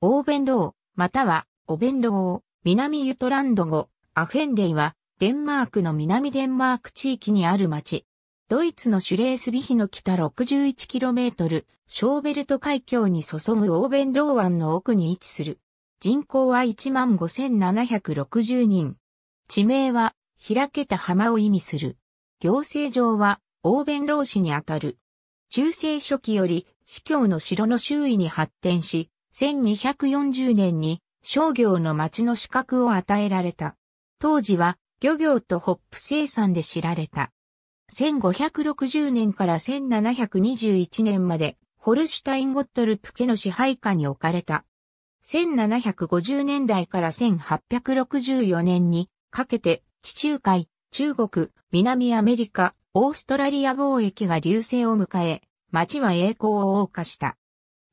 オーベンロー、または、オベンロー、南ユトランド語、アフェンレイは、デンマークの南デンマーク地域にある町。ドイツのシュレースビヒの北 61km、ショーベルト海峡に注ぐオーベンロー湾の奥に位置する。人口は15,760人。地名は、開けた浜を意味する。行政上は、オーベンロー市にあたる。中世初期より、司教の城の周囲に発展し、1240年に商業の町の資格を与えられた。当時は漁業とホップ生産で知られた。1560年から1721年までホルシュタインゴットルプ家の支配下に置かれた。1750年代から1864年にかけて地中海、中国、南アメリカ、オーストラリア貿易が流星を迎え、町は栄光を謳歌した。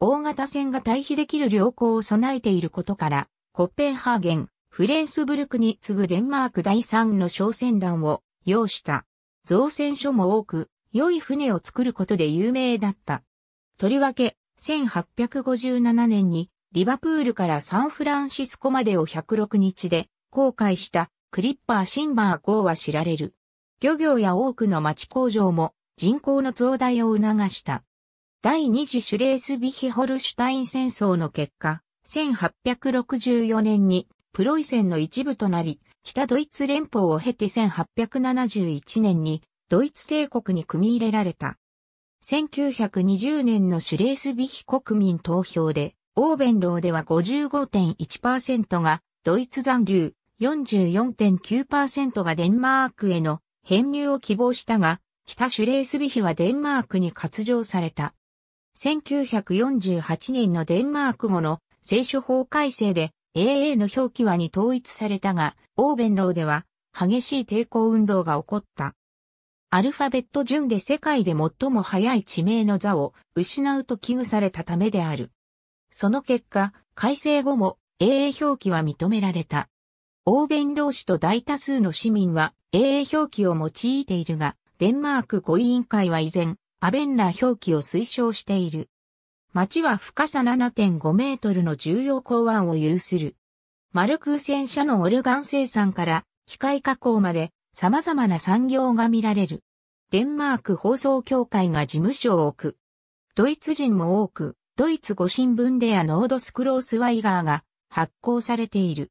大型船が対比できる良好を備えていることから、コッペンハーゲン、フレンスブルクに次ぐデンマーク第3の商船団を要した。造船所も多く、良い船を作ることで有名だった。とりわけ、1857年にリバプールからサンフランシスコまでを106日で航海したクリッパー・シンバー号は知られる。漁業や多くの町工場も人口の増大を促した。第二次シュレースビヒホルシュタイン戦争の結果、1864年にプロイセンの一部となり、北ドイツ連邦を経て1871年にドイツ帝国に組み入れられた。1920年のシュレースビヒ国民投票で、オーベンローでは55.1%がドイツ残留、44.9%がデンマークへの編入を希望したが、北シュレースビヒはデンマークに割譲された。1948年のデンマーク語の聖書法改正で AA の表記はに統一されたが、オーベンローでは激しい抵抗運動が起こった。アルファベット順で世界で最も早い地名の座を失うと危惧されたためである。その結果、改正後も AA 表記は認められた。オーベンロー氏と大多数の市民は AA 表記を用いているが、デンマーク語委員会は依然、アベンラ表記を推奨している。町は深さ7.5メートルの重要港湾を有する。マルクー戦車のオルガン生産から機械加工まで様々な産業が見られる。デンマーク放送協会が事務所を置く。ドイツ人も多く、ドイツ語新聞でアノードスクロースワイガーが発行されている。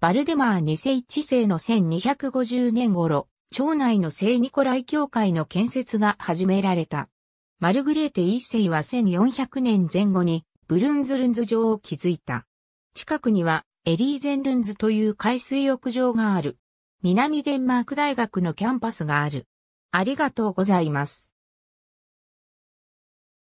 バルデマー2世1世の1250年頃、町内の聖ニコライ教会の建設が始められた。マルグレーテ一世は1400年前後にブルンズルンズ城を築いた。近くにはエリーゼンルンズという海水浴場がある。南デンマーク大学のキャンパスがある。ありがとうございます。